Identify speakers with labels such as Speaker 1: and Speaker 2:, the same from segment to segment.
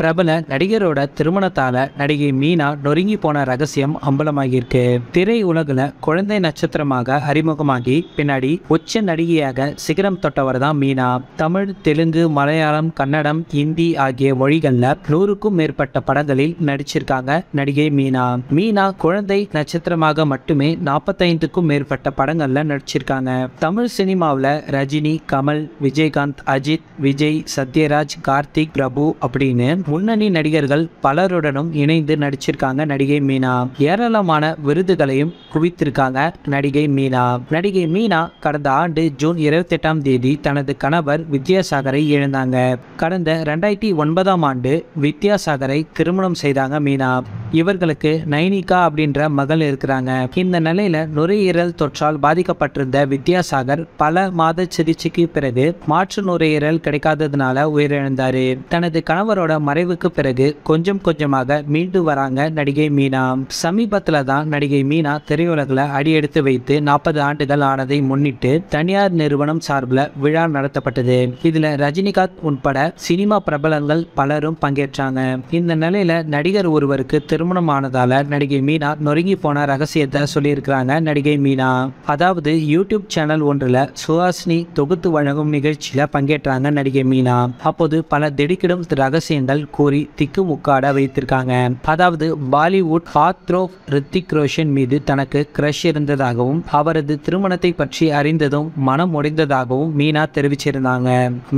Speaker 1: பிரபல நடிகரோட திருமணத்தால நடிகை மீனா நொறுங்கி போன ரகசியம் அம்பலமாகியிருக்கு திரை உலகுல குழந்தை நட்சத்திரமாக அறிமுகமாகி பின்னாடி உச்ச நடிகையாக சிகரம் தொட்டவர் தான் மீனா தமிழ் தெலுங்கு மலையாளம் கன்னடம் ஹிந்தி ஆகிய மொழிகள்ல நூறுக்கும் மேற்பட்ட படங்களில் நடிச்சிருக்காங்க நடிகை மீனா மீனா குழந்தை நட்சத்திரமாக மட்டுமே நாற்பத்தைந்துக்கும் மேற்பட்ட படங்கள்ல நடிச்சிருக்காங்க தமிழ் சினிமாவில் ரஜினி கமல் விஜயகாந்த் அஜித் விஜய் சத்யராஜ் கார்த்திக் பிரபு அப்படின்னு முன்னணி நடிகர்கள் பலருடனும் இணைந்து நடிச்சிருக்காங்க நடிகை மீனா ஏராளமான விருதுகளையும் குவித்திருக்காங்க நடிகை மீனா நடிகை மீனா கடந்த ஆண்டு ஜூன் இருபத்தி எட்டாம் தேதி தனது கணவர் வித்யாசாகரை இழந்தாங்க கடந்த ரெண்டாயிரத்தி ஒன்பதாம் ஆண்டு வித்யாசாகரை திருமணம் செய்தாங்க மீனா இவர்களுக்கு நைனிகா அப்படின்ற மகள் இருக்கிறாங்க இந்த நிலையில நுரையீரல் தொற்றால் பாதிக்கப்பட்டிருந்த வித்யாசாகர் பல மாத சிகிச்சைக்கு பிறகு மாற்று நுரையீரல் கிடைக்காததுனால உயிரிழந்தாரு தனது கணவரோட மறைவுக்கு பிறகு கொஞ்சம் கொஞ்சமாக மீண்டு வராங்க நடிகை மீனா சமீபத்துல தான் நடிகை மீனா திரையுலகில் அடியெடுத்து வைத்து நாற்பது ஆண்டுகள் ஆனதை முன்னிட்டு தனியார் நிறுவனம் சார்பில் விழா நடத்தப்பட்டது இதுல ரஜினிகாந்த் உட்பட சினிமா பிரபலங்கள் பலரும் பங்கேற்றாங்க இந்த நிலையில நடிகர் ஒருவருக்கு திருமணம் ஆனதால நடிகை மீனா நொறுங்கி போன ரகசியத்தை சொல்லியிருக்கிறாங்க நடிகை மீனா அதாவது யூடியூப் சேனல் ஒன்றில் சுஹாசினி தொகுத்து வழங்கும் நிகழ்ச்சியில் பங்கேற்றாங்க நடிகை மீனா அப்போது பல திடுக்கிடும் ரகசியங்கள் கூறி திக்கு முக்காட வைத்திருக்காங்க அதாவது பாலிவுட் ஹாத்ரோ ரித்திக் ரோஷன் மீது தனக்கு கிரஷ் இருந்ததாகவும் அவரது திருமணத்தை பற்றி அறிந்ததும் மனம் உடைந்ததாகவும் மீனா தெரிவிச்சிருந்தாங்க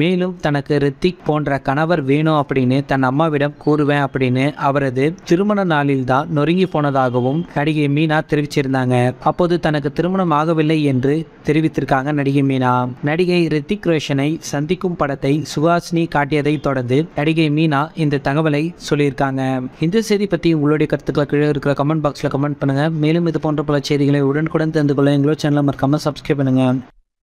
Speaker 1: மேலும் தனக்கு ரித்திக் போன்ற கணவர் வேணும் அப்படின்னு தன் அம்மாவிடம் கூறுவேன் அப்படின்னு அவரது திருமண நாளில் தான் நொறுங்கி போனதாகவும் நடிகை மீனா தெரிவிச்சிருந்தாங்க அப்போது தனக்கு திருமணம் ஆகவில்லை என்று தெரிவித்திருக்காங்க நடிகை மீனா நடிகை ரித்திக் ரோஷனை சந்திக்கும் படத்தை சுஹாசினி காட்டியதை தொடர்ந்து நடிகை மீனா இந்த தகவலை சொல்லியிருக்காங்க இந்த செய்தி பற்றி உங்களுடைய கருத்துக்களை கீழே இருக்கிற கமெண்ட் பாக்ஸில் கமெண்ட் பண்ணுங்க மேலும் இது போன்ற பல செய்திகளை உடனுக்குடன் தெரிந்து கொள்ள எங்களோட சேனலை மறக்காம சப்ஸ்கிரைப் பண்ணுங்க